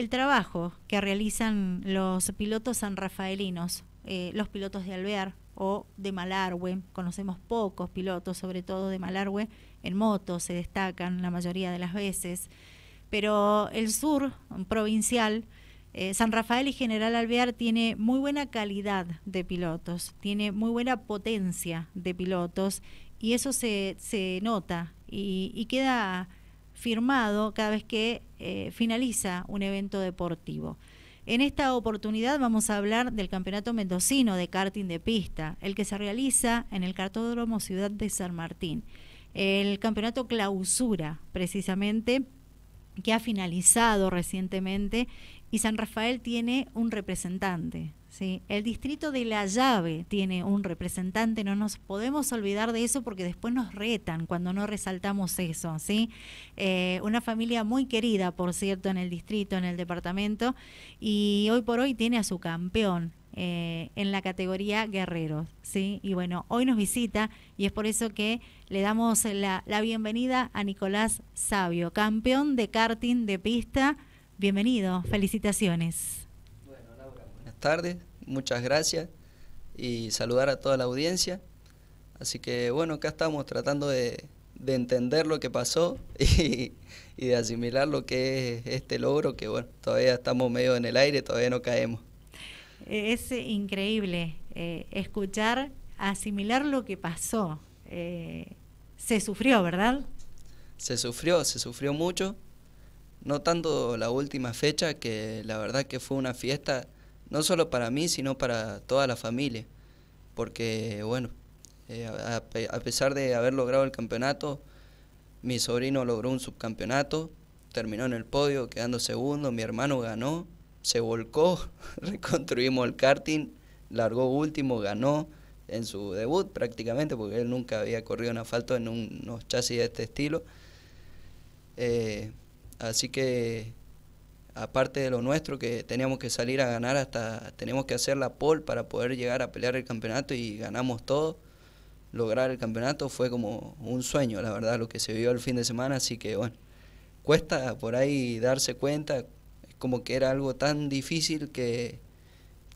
el trabajo que realizan los pilotos sanrafaelinos, eh, los pilotos de Alvear o de Malargüe, conocemos pocos pilotos, sobre todo de Malargüe, en moto se destacan la mayoría de las veces, pero el sur provincial, eh, San Rafael y General Alvear tiene muy buena calidad de pilotos, tiene muy buena potencia de pilotos y eso se, nota y queda firmado cada vez que eh, finaliza un evento deportivo. En esta oportunidad vamos a hablar del Campeonato Mendocino de Karting de Pista, el que se realiza en el Cartódromo Ciudad de San Martín. El campeonato clausura, precisamente, que ha finalizado recientemente y San Rafael tiene un representante, ¿sí? El distrito de La Llave tiene un representante, no nos podemos olvidar de eso porque después nos retan cuando no resaltamos eso, ¿sí? Eh, una familia muy querida, por cierto, en el distrito, en el departamento, y hoy por hoy tiene a su campeón, eh, en la categoría guerreros, ¿sí? Y bueno, hoy nos visita y es por eso que le damos la, la, bienvenida a Nicolás Sabio, campeón de karting de pista. Bienvenido, felicitaciones tardes, muchas gracias y saludar a toda la audiencia. Así que bueno, acá estamos tratando de, entender lo que pasó y, de asimilar lo que es este logro, que bueno, todavía estamos medio en el aire, todavía no caemos. Eh, es eh, increíble eh, escuchar, asimilar lo que pasó. se sufrió, ¿verdad? Se sufrió, se sufrió mucho. No tanto la última fecha, que la verdad que fue una fiesta no solo para mí, sino para toda la familia, porque bueno, eh, a, pesar de haber logrado el campeonato, mi sobrino logró un subcampeonato, terminó en el podio, quedando segundo, mi hermano ganó, se volcó, reconstruimos el karting, largó último, ganó en su debut prácticamente, porque él nunca había corrido en asfalto en un, unos chasis de este estilo. Eh, así que aparte de lo nuestro que teníamos que salir a ganar hasta tenemos que hacer la pole para poder llegar a pelear el campeonato y ganamos todo. Lograr el campeonato fue como un sueño, la verdad, lo que se vio el fin de semana, así que bueno, cuesta por ahí darse cuenta, como que era algo tan difícil que,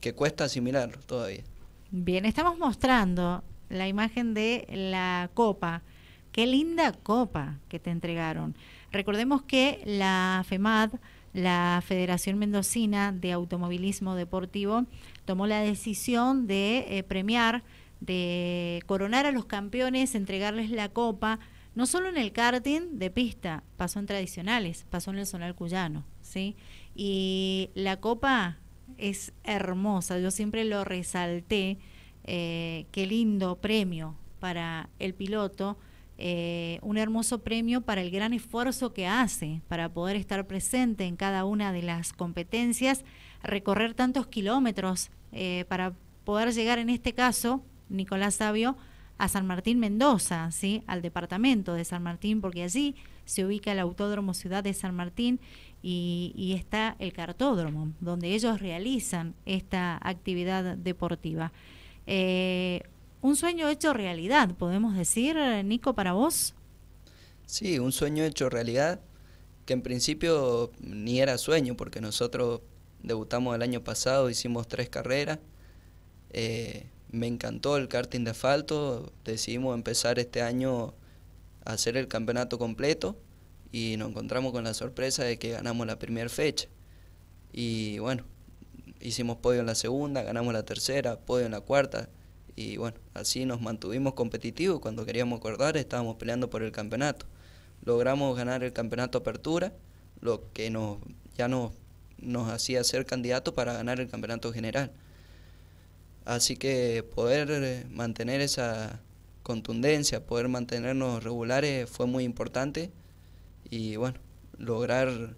que cuesta asimilarlo todavía. Bien, estamos mostrando la imagen de la copa. Qué linda copa que te entregaron. Recordemos que la FEMAD la Federación Mendocina de Automovilismo Deportivo tomó la decisión de eh, premiar, de coronar a los campeones, entregarles la copa, no solo en el karting de pista, pasó en tradicionales, pasó en el zonal cuyano, ¿sí? Y la copa es hermosa, yo siempre lo resalté, eh, qué lindo premio para el piloto eh, un hermoso premio para el gran esfuerzo que hace para poder estar presente en cada una de las competencias, recorrer tantos kilómetros eh, para poder llegar en este caso, Nicolás Sabio, a San Martín Mendoza, ¿sí? al departamento de San Martín, porque allí se ubica el Autódromo Ciudad de San Martín y, está el cartódromo, donde ellos realizan esta actividad deportiva. Eh, un sueño hecho realidad, podemos decir, eh, Nico, para vos. Sí, un sueño hecho realidad que en principio ni era sueño, porque nosotros debutamos el año pasado, hicimos tres carreras. Eh, me encantó el karting de asfalto, decidimos empezar este año a hacer el campeonato completo y nos encontramos con la sorpresa de que ganamos la primera fecha. Y bueno, hicimos podio en la segunda, ganamos la tercera, podio en la cuarta, y bueno, así nos mantuvimos competitivos. Cuando queríamos acordar estábamos peleando por el campeonato. Logramos ganar el campeonato Apertura, lo que nos, ya nos, nos hacía ser candidato para ganar el campeonato general. Así que poder eh, mantener esa contundencia, poder mantenernos regulares fue muy importante y bueno, lograr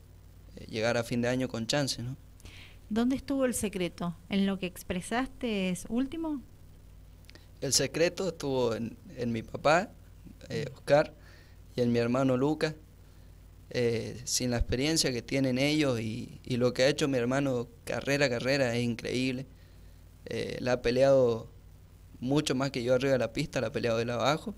eh, llegar a fin de año con chance, ¿no? ¿Dónde estuvo el secreto? ¿En lo que expresaste es último? el secreto estuvo en, mi papá, eh, Oscar, y en mi hermano Lucas. Eh, sin la experiencia que tienen ellos y, lo que ha hecho mi hermano carrera a carrera es increíble. Eh, la ha peleado mucho más que yo arriba de la pista, la ha peleado de abajo.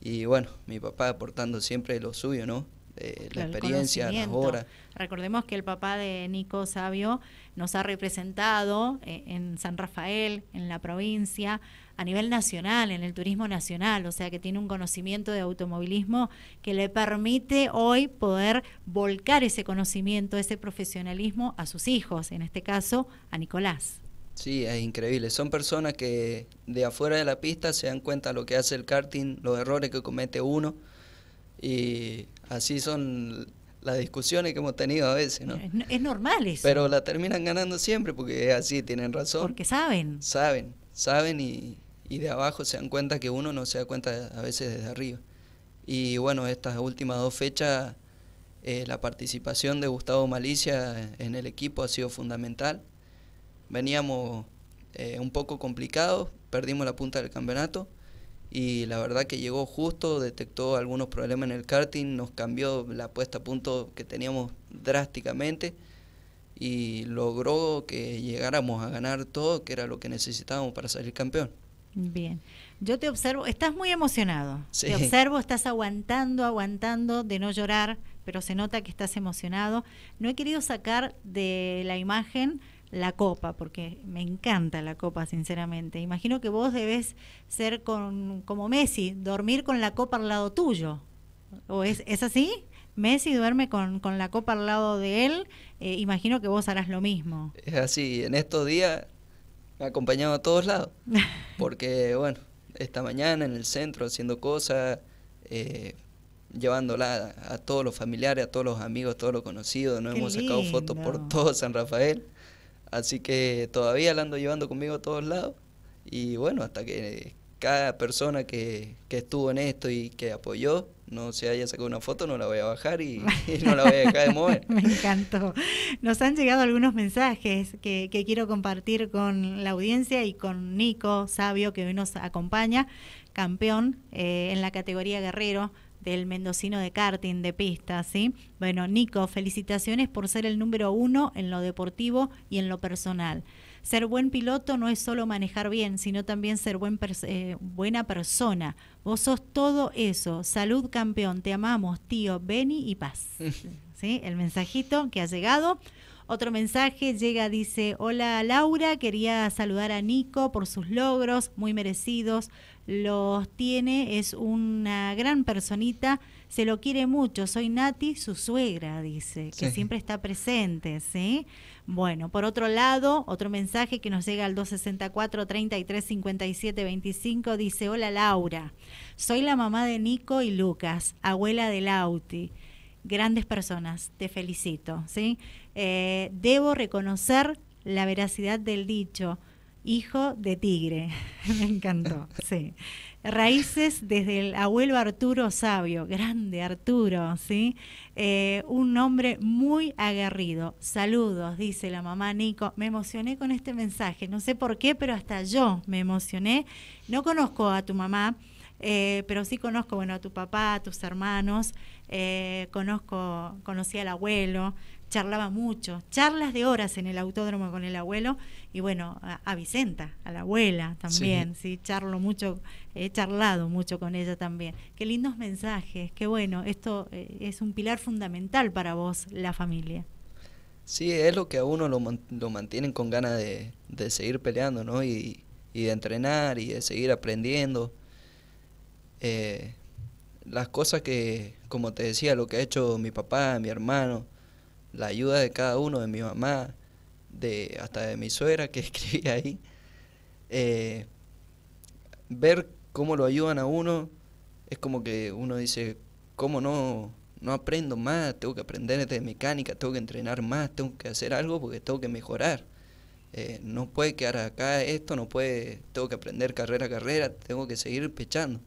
Y bueno, mi papá aportando siempre lo suyo, ¿no? Eh, la experiencia, las Recordemos que el papá de Nico Sabio nos ha representado eh, en San Rafael, en la provincia, a nivel nacional, en el turismo nacional, o sea que tiene un conocimiento de automovilismo que le permite hoy poder volcar ese conocimiento, ese profesionalismo a sus hijos, en este caso a Nicolás. Sí, es increíble. Son personas que de afuera de la pista se dan cuenta de lo que hace el karting, los errores que comete uno y así son las discusiones que hemos tenido a veces, ¿no? Es, normal eso. Pero la terminan ganando siempre porque así, tienen razón. Porque saben. Saben, saben y, y de abajo se dan cuenta que uno no se da cuenta a veces desde arriba. Y bueno, estas últimas dos fechas, eh, la participación de Gustavo Malicia en el equipo ha sido fundamental. Veníamos eh, un poco complicados, perdimos la punta del campeonato y la verdad que llegó justo, detectó algunos problemas en el karting, nos cambió la puesta a punto que teníamos drásticamente y logró que llegáramos a ganar todo, que era lo que necesitábamos para salir campeón. Bien, yo te observo, estás muy emocionado, te observo, estás aguantando, aguantando de no llorar, pero se nota que estás emocionado. No he querido sacar de la imagen la copa, porque me encanta la copa, sinceramente. Imagino que vos debes ser con, como Messi, dormir con la copa al lado tuyo. ¿O es, así? Messi duerme con, con, la copa al lado de él, eh, imagino que vos harás lo mismo. Es así, en estos días me ha acompañado a todos lados, porque bueno, esta mañana en el centro haciendo cosas, eh, llevándola a, todos los familiares, a todos los amigos, a todos los conocidos, nos hemos sacado fotos por todo San Rafael. Así que todavía la ando llevando conmigo a todos lados y bueno, hasta que cada persona que, que estuvo en esto y que apoyó no se haya sacado una foto, no la voy a bajar y, no la voy a dejar de mover. Me encantó. Nos han llegado algunos mensajes que, quiero compartir con la audiencia y con Nico Sabio, que hoy nos acompaña, campeón eh, en la categoría guerrero del mendocino de karting, de pista, ¿sí? Bueno, Nico, felicitaciones por ser el número uno en lo deportivo y en lo personal. Ser buen piloto no es solo manejar bien, sino también ser buen eh, buena persona. Vos sos todo eso. Salud, campeón. Te amamos, tío. Beni y paz. ¿Sí? El mensajito que ha llegado. Otro mensaje llega, dice, hola Laura, quería saludar a Nico por sus logros muy merecidos los tiene, es una gran personita, se lo quiere mucho. Soy Nati, su suegra, dice, que siempre está presente, ¿sí? Bueno, por otro lado, otro mensaje que nos llega al 264-3357-25 dice, hola Laura, soy la mamá de Nico y Lucas, abuela de Lauti. Grandes personas, te felicito, ¿sí? Eh, debo reconocer la veracidad del dicho hijo de tigre. Me encantó, sí. Raíces desde el abuelo Arturo Sabio, grande Arturo, ¿sí? Eh, un hombre muy aguerrido. Saludos, dice la mamá Nico. Me emocioné con este mensaje, no sé por qué, pero hasta yo me emocioné. No conozco a tu mamá, eh, pero sí conozco, bueno, a tu papá, a tus hermanos, eh, conozco, conocí al abuelo charlaba mucho, charlas de horas en el autódromo con el abuelo y bueno, a, Vicenta, a la abuela también, sí. charlo mucho, he charlado mucho con ella también. Qué lindos mensajes, qué bueno, esto eh, es un pilar fundamental para vos, la familia. Sí, es lo que a uno lo, lo mantienen con ganas de, de, seguir peleando, ¿no? Y, y, de entrenar y de seguir aprendiendo. Eh, las cosas que, como te decía, lo que ha hecho mi papá, mi hermano, la ayuda de cada uno, de mi mamá, de hasta de mi suegra que escribía ahí, eh, ver cómo lo ayudan a uno, es como que uno dice, ¿cómo no, no aprendo más? Tengo que aprender de mecánica, tengo que entrenar más, tengo que hacer algo porque tengo que mejorar. Eh, no puede quedar acá esto, no puede, tengo que aprender carrera a carrera, tengo que seguir pechando.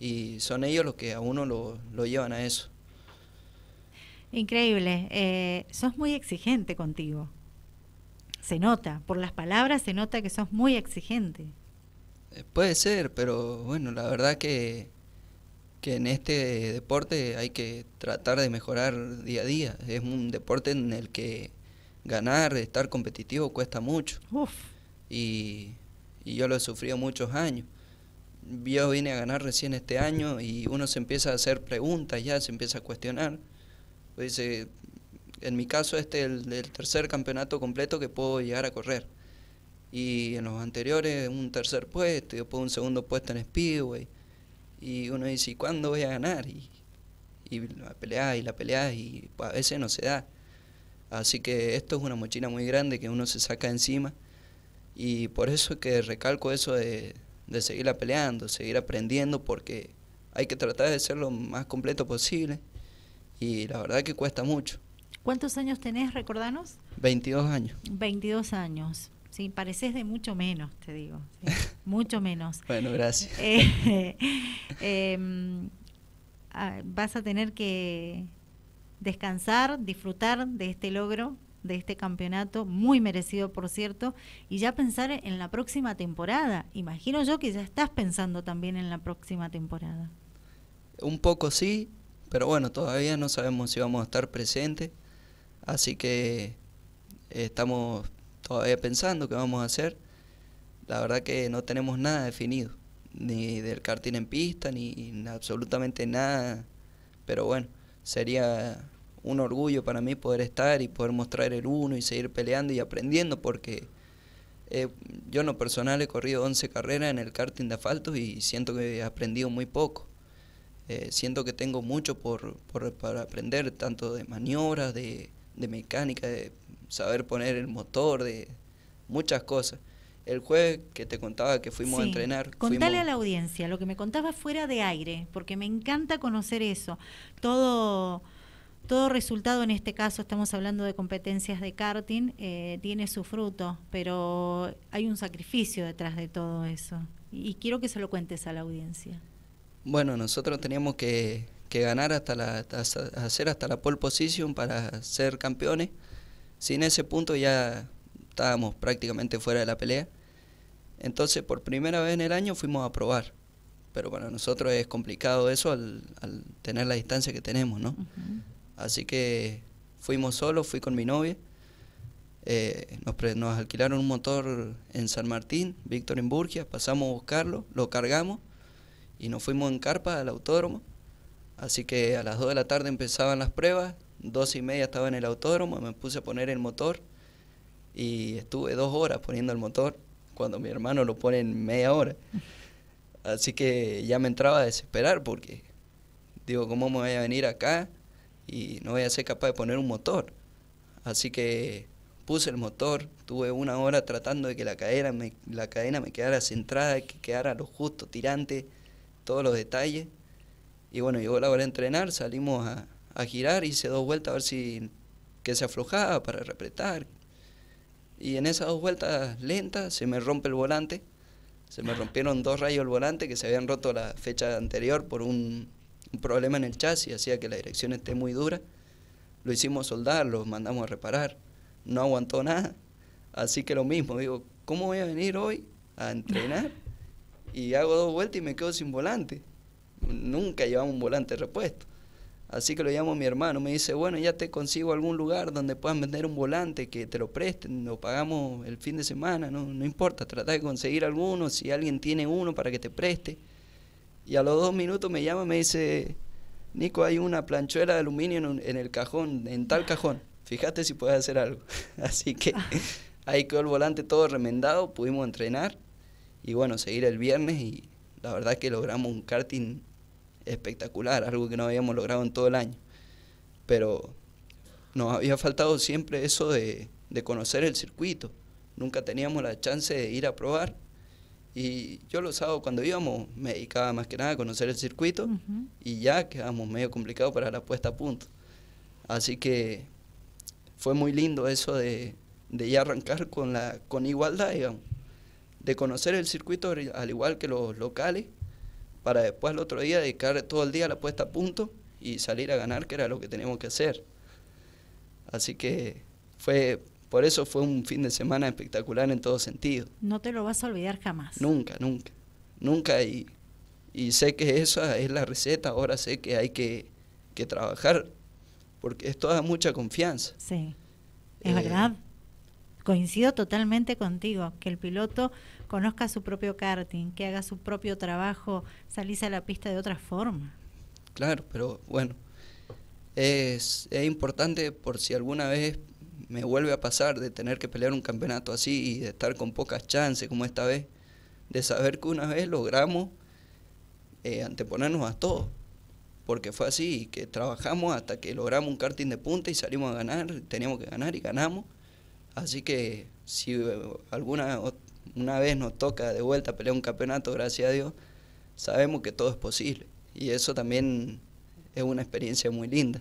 Y son ellos los que a uno lo llevan a eso. Increíble. Eh, sos muy exigente contigo. Se nota, por las palabras se nota que sos muy exigente. Eh, puede ser, pero bueno, la verdad que, que en este deporte hay que tratar de mejorar día a día. Es un deporte en el que ganar, estar competitivo cuesta mucho. Y, y yo lo he sufrido muchos años yo vine a ganar recién este año y uno se empieza a hacer preguntas ya, se empieza a cuestionar pues, en mi caso este es el, tercer campeonato completo que puedo llegar a correr. Y en los anteriores un tercer puesto, y después un segundo puesto en Speedway. Y uno dice, ¿y cuándo voy a ganar? Y, la pelea y la pelea y a veces no se da. Así que esto es una mochila muy grande que uno se saca encima. Y por eso es que recalco eso de, de la peleando, seguir aprendiendo, porque hay que tratar de ser lo más completo posible y la verdad que cuesta mucho. ¿Cuántos años tenés, recordanos? 22 años. 22 años. Sí, pareces de mucho menos, te digo. mucho menos. bueno, gracias. Eh, em, ah, vas a tener que descansar, disfrutar de este logro, de este campeonato, muy merecido, por cierto, y ya pensar en la próxima temporada. Imagino yo que ya estás pensando también en la próxima temporada. Un poco sí, pero bueno, todavía no sabemos si vamos a estar presentes, así que eh, estamos todavía pensando qué vamos a hacer. La verdad que no tenemos nada definido, ni del karting en pista, ni absolutamente nada. Pero bueno, sería un orgullo para mí poder estar y poder mostrar el uno y seguir peleando y aprendiendo porque eh, yo en lo personal he corrido 11 carreras en el karting de asfalto y siento que he aprendido muy poco. Eh, siento que tengo mucho por, para aprender, tanto de maniobras, de, mecánica, de saber poner el motor, de muchas cosas. El jueves que te contaba que fuimos a entrenar. Contale a la audiencia lo que me contaba fuera de aire, porque me encanta conocer eso. Todo, todo resultado, en este caso estamos hablando de competencias de karting, eh, tiene su fruto, pero hay un sacrificio detrás de todo eso. Y quiero que se lo cuentes a la audiencia. Bueno, nosotros teníamos que, ganar hasta la hacer hasta la pole position para ser campeones. Sin ese punto ya estábamos prácticamente fuera de la pelea. Entonces, por primera vez en el año fuimos a probar. Pero para nosotros es complicado eso al, tener la distancia que tenemos, ¿no? Así que fuimos solos, fui con mi novia. Eh, nos, nos alquilaron un motor en San Martín, Víctor en Burgia, pasamos a buscarlo, lo cargamos y nos fuimos en carpa al autódromo. Así que a las 2 de la tarde empezaban las pruebas, dos y media estaba en el autódromo, me puse a poner el motor y estuve dos horas poniendo el motor cuando mi hermano lo pone en media hora. Así que ya me entraba a desesperar porque digo, ¿cómo me voy a venir acá y no voy a ser capaz de poner un motor? Así que puse el motor, tuve una hora tratando de que la cadena me, la cadena me quedara centrada, que quedara lo justo, tirante todos los detalles. Y bueno, llegó la hora de entrenar, salimos a, girar, hice dos vueltas a ver si que se aflojaba para repretar. Y en esas dos vueltas lentas se me rompe el volante. Se me rompieron dos rayos el volante que se habían roto la fecha anterior por un, un problema en el chasis, hacía que la dirección esté muy dura. Lo hicimos soldar, lo mandamos a reparar. No aguantó nada. Así que lo mismo, digo, ¿cómo voy a venir hoy a entrenar y hago dos vueltas y me quedo sin volante. Nunca llevamos un volante repuesto. Así que lo llamo a mi hermano, me dice, bueno, ya te consigo algún lugar donde puedas vender un volante, que te lo presten, lo pagamos el fin de semana, no, importa, trata de conseguir alguno, si alguien tiene uno para que te preste. Y a los dos minutos me llama y me dice, Nico, hay una planchuela de aluminio en, en el cajón, en tal cajón, fíjate si puedes hacer algo. Así que ah. ahí quedó el volante todo remendado, pudimos entrenar y bueno, seguir el viernes y la verdad que logramos un karting espectacular, algo que no habíamos logrado en todo el año. Pero nos había faltado siempre eso de, conocer el circuito, nunca teníamos la chance de ir a probar y yo lo sábados cuando íbamos me dedicaba más que nada a conocer el circuito y ya quedábamos medio complicado para la puesta a punto. Así que fue muy lindo eso de, ya arrancar con, la, con igualdad, digamos de conocer el circuito al igual que los locales, para después el otro día dedicar todo el día a la puesta a punto y salir a ganar, que era lo que teníamos que hacer. Así que fue, por eso fue un fin de semana espectacular en todo sentido. No te lo vas a olvidar jamás. Nunca, nunca, nunca. Y, y sé que esa es la receta, ahora sé que hay que, trabajar, porque esto da mucha confianza. Sí, es eh, verdad. Coincido totalmente contigo, que el piloto conozca su propio karting, que haga su propio trabajo, salice a la pista de otra forma. Claro, pero bueno, es, importante por si alguna vez me vuelve a pasar de tener que pelear un campeonato así y de estar con pocas chances como esta vez, de saber que una vez logramos eh, anteponernos a todos, porque fue así, que trabajamos hasta que logramos un karting de punta y salimos a ganar, teníamos que ganar y ganamos, así que si alguna una vez nos toca de vuelta pelear un campeonato, gracias a Dios, sabemos que todo es posible. Y eso también es una experiencia muy linda.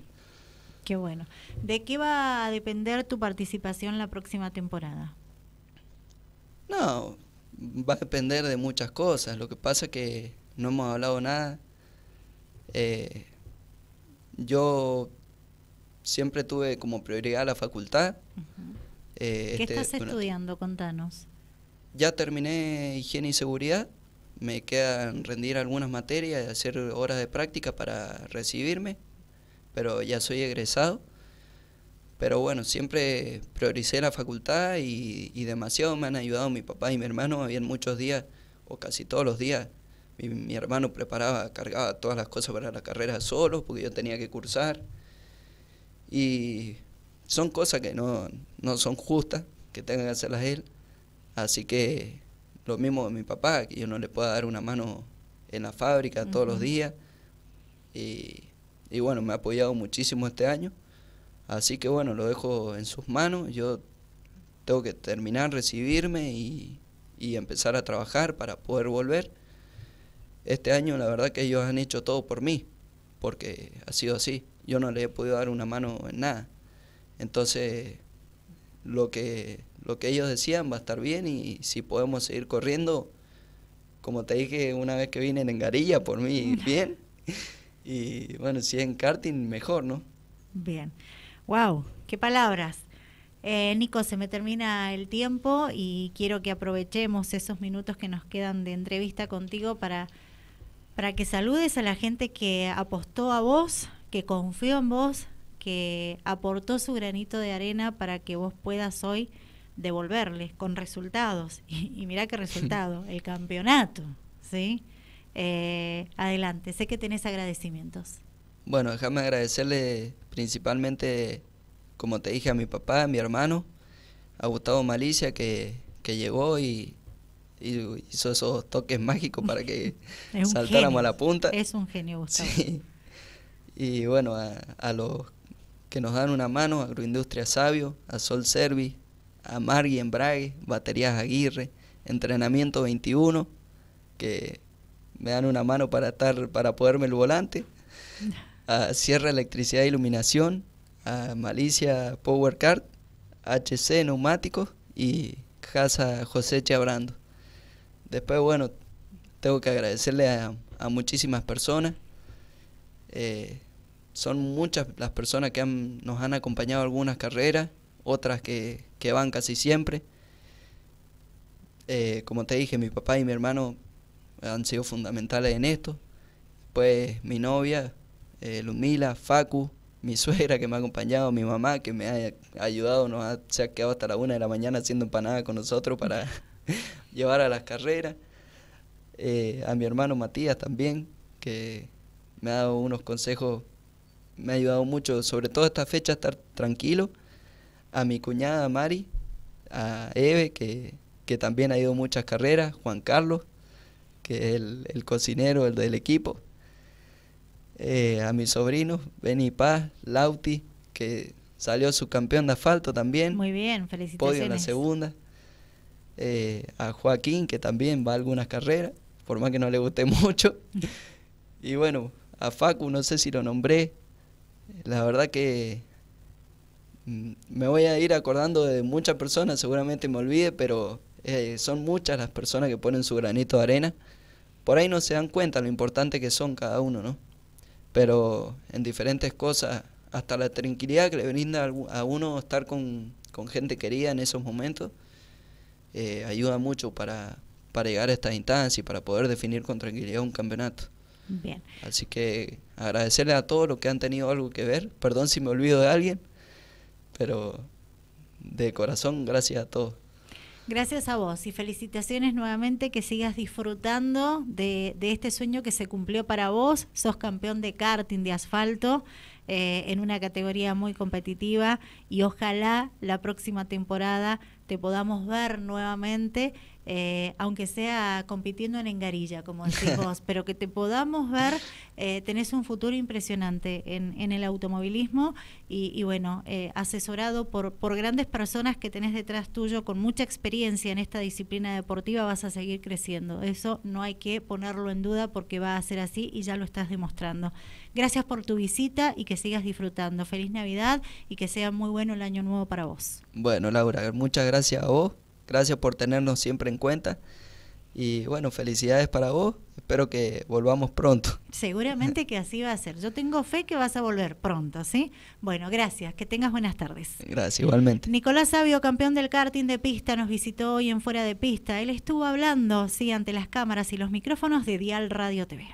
Qué bueno. ¿De qué va a depender tu participación la próxima temporada? No, va a depender de muchas cosas. Lo que pasa es que no hemos hablado nada. Eh, yo siempre tuve como prioridad la facultad. Eh, ¿Qué este, estás estudiando? Contanos. Ya terminé higiene y seguridad, me quedan rendir algunas materias y hacer horas de práctica para recibirme, pero ya soy egresado. Pero bueno, siempre prioricé la facultad y, demasiado me han ayudado mi papá y mi hermano. Habían muchos días, o casi todos los días, mi, hermano preparaba, cargaba todas las cosas para la carrera solo, porque yo tenía que cursar. Y son cosas que no, no son justas, que tengan que hacerlas él. Así que lo mismo de mi papá, que yo no le pueda dar una mano en la fábrica todos los días. Y, bueno, me ha apoyado muchísimo este año. Así que bueno, lo dejo en sus manos. Yo tengo que terminar, recibirme y, y empezar a trabajar para poder volver. Este año la verdad que ellos han hecho todo por mí, porque ha sido así. Yo no le he podido dar una mano en nada. Entonces, lo que lo que ellos decían va a estar bien y si podemos seguir corriendo, como te dije una vez que vine en garilla por mí bien. y bueno, si en karting, mejor, ¿no? Bien. ¡Wow! ¡Qué palabras! Eh, Nico, se me termina el tiempo y quiero que aprovechemos esos minutos que nos quedan de entrevista contigo para, para que saludes a la gente que apostó a vos, que confió en vos, que aportó su granito de arena para que vos puedas hoy devolverles con resultados. Y, mirá qué resultado, el campeonato. ¿sí? Eh, adelante, sé que tenés agradecimientos. Bueno, déjame agradecerle principalmente, como te dije, a mi papá, a mi hermano, a Gustavo Malicia, que, que llegó y, hizo esos toques mágicos para que saltáramos a la punta. Es un genio, Gustavo. Y bueno, a, los que nos dan una mano, Agroindustria Sabio, a Sol Servi, a Margui Embrague, Baterías Aguirre, Entrenamiento 21, que me dan una mano para estar, para poderme el volante, a Sierra Electricidad e Iluminación, a Malicia Power HC Neumáticos y Casa José Chabrando. Después, bueno, tengo que agradecerle a, muchísimas personas. Eh, son muchas las personas que nos han acompañado algunas carreras otras que, van casi siempre. Eh, como te dije, mi papá y mi hermano han sido fundamentales en esto. Pues mi novia, eh, Lumila, Facu, mi suegra que me ha acompañado, mi mamá que me ha ayudado, nos ha, se ha quedado hasta la una de la mañana haciendo empanadas con nosotros para llevar a las carreras. Eh, a mi hermano Matías también, que me ha dado unos consejos, me ha ayudado mucho, sobre todo esta fecha, estar tranquilo a mi cuñada Mari, a Eve, que, también ha ido muchas carreras, Juan Carlos, que es el, cocinero el del equipo, eh, a mis sobrinos, Beni Paz, Lauti, que salió subcampeón de asfalto también. Muy bien, felicidades, Podio en la segunda. Eh, a Joaquín, que también va a algunas carreras, por más que no le guste mucho. y bueno, a Facu, no sé si lo nombré. La verdad que Mm, me voy a ir acordando de muchas personas, seguramente me olvide, pero eh, son muchas las personas que ponen su granito de arena. Por ahí no se dan cuenta lo importante que son cada uno, ¿no? Pero en diferentes cosas, hasta la tranquilidad que le brinda a uno estar con, gente querida en esos momentos, eh, ayuda mucho para, para llegar a esta instancia y para poder definir con tranquilidad un campeonato. Bien. Así que agradecerle a todos los que han tenido algo que ver. Perdón si me olvido de alguien pero de corazón, gracias a todos. Gracias a vos y felicitaciones nuevamente que sigas disfrutando de, este sueño que se cumplió para vos. Sos campeón de karting, de asfalto, eh, en una categoría muy competitiva y ojalá la próxima temporada te podamos ver nuevamente eh, aunque sea compitiendo en engarilla, como decís vos, pero que te podamos ver, eh, tenés un futuro impresionante en, el automovilismo y, bueno, eh, asesorado por, por grandes personas que tenés detrás tuyo con mucha experiencia en esta disciplina deportiva, vas a seguir creciendo. Eso no hay que ponerlo en duda porque va a ser así y ya lo estás demostrando. Gracias por tu visita y que sigas disfrutando. Feliz Navidad y que sea muy bueno el año nuevo para vos. Bueno, Laura, muchas gracias a vos Gracias por tenernos siempre en cuenta. Y bueno, felicidades para vos. Espero que volvamos pronto. Seguramente que así va a ser. Yo tengo fe que vas a volver pronto, ¿sí? Bueno, gracias. Que tengas buenas tardes. Gracias, igualmente. Nicolás Sabio, campeón del karting de pista, nos visitó hoy en Fuera de Pista. Él estuvo hablando, sí, ante las cámaras y los micrófonos de Dial Radio TV.